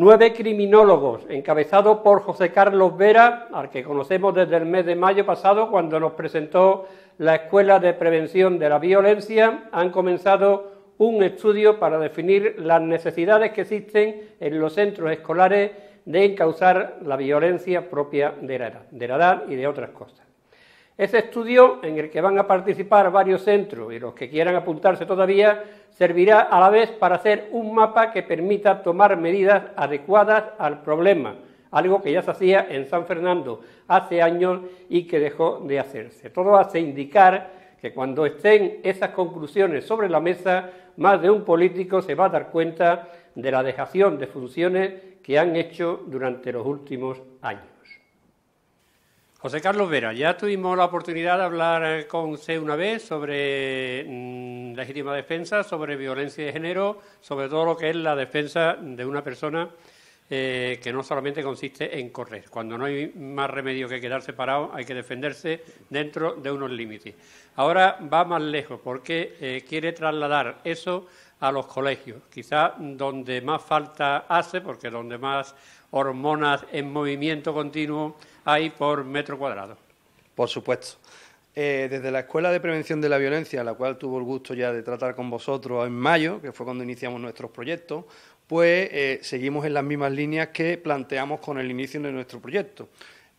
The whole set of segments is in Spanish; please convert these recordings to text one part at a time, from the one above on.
nueve criminólogos, encabezados por José Carlos Vera, al que conocemos desde el mes de mayo pasado, cuando nos presentó la Escuela de Prevención de la Violencia, han comenzado un estudio para definir las necesidades que existen en los centros escolares de encauzar la violencia propia de de la edad y de otras cosas. Ese estudio, en el que van a participar varios centros y los que quieran apuntarse todavía, servirá a la vez para hacer un mapa que permita tomar medidas adecuadas al problema, algo que ya se hacía en San Fernando hace años y que dejó de hacerse. Todo hace indicar que cuando estén esas conclusiones sobre la mesa, más de un político se va a dar cuenta de la dejación de funciones que han hecho durante los últimos años. José Carlos Vera, ya tuvimos la oportunidad de hablar eh, con usted una vez sobre mm, legítima defensa, sobre violencia de género, sobre todo lo que es la defensa de una persona eh, que no solamente consiste en correr. Cuando no hay más remedio que quedarse parado, hay que defenderse dentro de unos límites. Ahora va más lejos porque eh, quiere trasladar eso a los colegios. quizá donde más falta hace, porque donde más hormonas en movimiento continuo hay por metro cuadrado. Por supuesto. Eh, desde la Escuela de Prevención de la Violencia, la cual tuvo el gusto ya de tratar con vosotros en mayo, que fue cuando iniciamos nuestros proyectos, pues eh, seguimos en las mismas líneas que planteamos con el inicio de nuestro proyecto,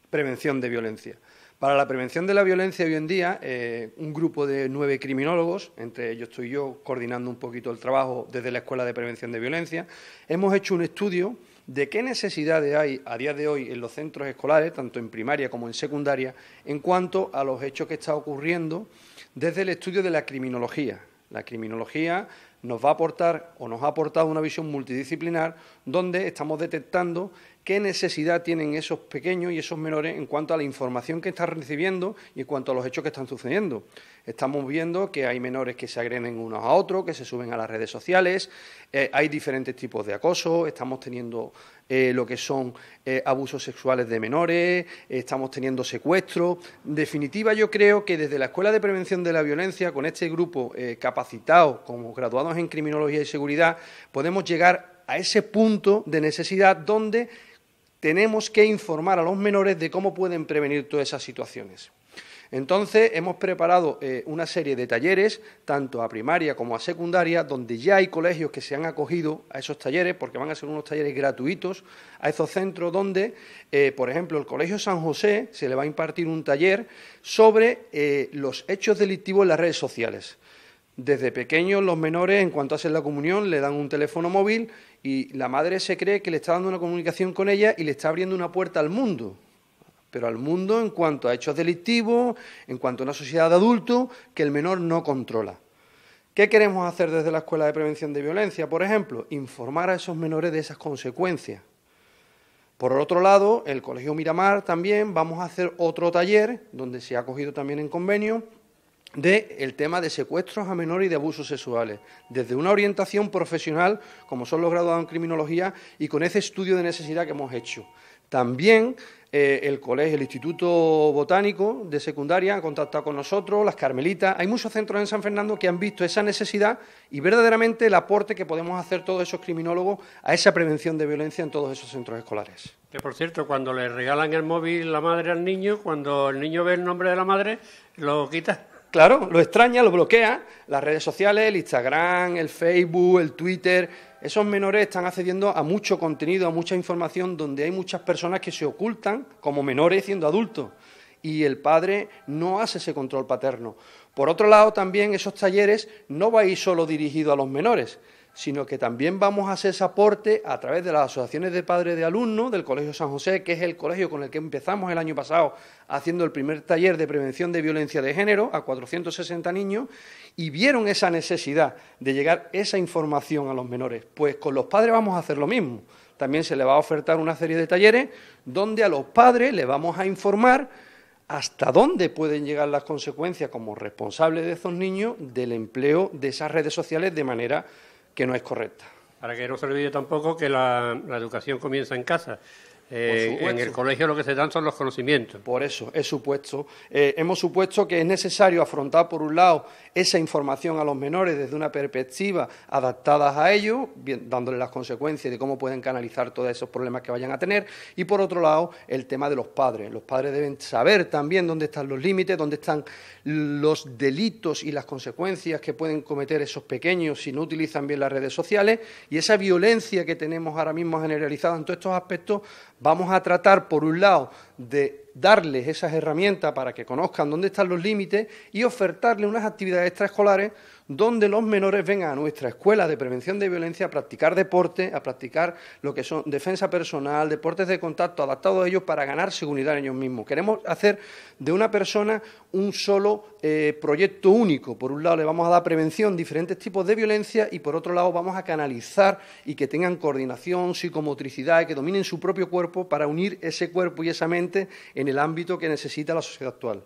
prevención de violencia. Para la prevención de la violencia hoy en día, eh, un grupo de nueve criminólogos, entre ellos estoy yo, coordinando un poquito el trabajo desde la Escuela de Prevención de Violencia, hemos hecho un estudio de qué necesidades hay a día de hoy en los centros escolares, tanto en primaria como en secundaria, en cuanto a los hechos que está ocurriendo desde el estudio de la criminología. La criminología nos va a aportar o nos ha aportado una visión multidisciplinar donde estamos detectando qué necesidad tienen esos pequeños y esos menores en cuanto a la información que están recibiendo y en cuanto a los hechos que están sucediendo. Estamos viendo que hay menores que se agreden unos a otros, que se suben a las redes sociales, eh, hay diferentes tipos de acoso, estamos teniendo eh, lo que son eh, abusos sexuales de menores, estamos teniendo secuestros. En definitiva, yo creo que desde la Escuela de Prevención de la Violencia, con este grupo capacitado como graduados en Criminología y Seguridad, podemos llegar a ese punto de necesidad donde tenemos que informar a los menores de cómo pueden prevenir todas esas situaciones. Entonces, hemos preparado eh, una serie de talleres, tanto a primaria como a secundaria, donde ya hay colegios que se han acogido a esos talleres, porque van a ser unos talleres gratuitos, a esos centros donde, eh, por ejemplo, el Colegio San José se le va a impartir un taller sobre eh, los hechos delictivos en las redes sociales. Desde pequeños los menores, en cuanto hacen la comunión, le dan un teléfono móvil y la madre se cree que le está dando una comunicación con ella y le está abriendo una puerta al mundo, pero al mundo en cuanto a hechos delictivos, en cuanto a una sociedad de adultos que el menor no controla. ¿Qué queremos hacer desde la Escuela de Prevención de Violencia? Por ejemplo, informar a esos menores de esas consecuencias. Por otro lado, el Colegio Miramar también vamos a hacer otro taller donde se ha cogido también en convenio del el tema de secuestros a menores y de abusos sexuales, desde una orientación profesional, como son los graduados en criminología, y con ese estudio de necesidad que hemos hecho. También eh, el colegio, el Instituto Botánico de Secundaria ha contactado con nosotros, las Carmelitas. Hay muchos centros en San Fernando que han visto esa necesidad y verdaderamente el aporte que podemos hacer todos esos criminólogos a esa prevención de violencia en todos esos centros escolares. Que por cierto, cuando le regalan el móvil la madre al niño, cuando el niño ve el nombre de la madre, lo quita. Claro, lo extraña, lo bloquea. Las redes sociales, el Instagram, el Facebook, el Twitter, esos menores están accediendo a mucho contenido, a mucha información donde hay muchas personas que se ocultan como menores siendo adultos y el padre no hace ese control paterno. Por otro lado, también esos talleres no va a ir solo dirigidos a los menores, sino que también vamos a hacer ese aporte a través de las asociaciones de padres de alumnos del Colegio San José, que es el colegio con el que empezamos el año pasado haciendo el primer taller de prevención de violencia de género a 460 niños, y vieron esa necesidad de llegar esa información a los menores. Pues con los padres vamos a hacer lo mismo. También se les va a ofertar una serie de talleres donde a los padres les vamos a informar hasta dónde pueden llegar las consecuencias como responsables de esos niños del empleo de esas redes sociales de manera que no es correcta. Para que no se olvide tampoco que la, la educación comienza en casa eh, en el colegio lo que se dan son los conocimientos. Por eso, supuesto. Eh, hemos supuesto que es necesario afrontar, por un lado, esa información a los menores desde una perspectiva adaptada a ellos, dándoles las consecuencias de cómo pueden canalizar todos esos problemas que vayan a tener. Y por otro lado, el tema de los padres. Los padres deben saber también dónde están los límites, dónde están los delitos y las consecuencias que pueden cometer esos pequeños si no utilizan bien las redes sociales. Y esa violencia que tenemos ahora mismo generalizada en todos estos aspectos Vamos a tratar, por un lado, de darles esas herramientas para que conozcan dónde están los límites y ofertarles unas actividades extraescolares donde los menores vengan a nuestra escuela de prevención de violencia a practicar deporte, a practicar lo que son defensa personal, deportes de contacto adaptados a ellos para ganar seguridad en ellos mismos. Queremos hacer de una persona un solo eh, proyecto único. Por un lado le vamos a dar prevención, diferentes tipos de violencia y por otro lado vamos a canalizar y que tengan coordinación, psicomotricidad, y que dominen su propio cuerpo para unir ese cuerpo y esa mente en el ámbito que necesita la sociedad actual.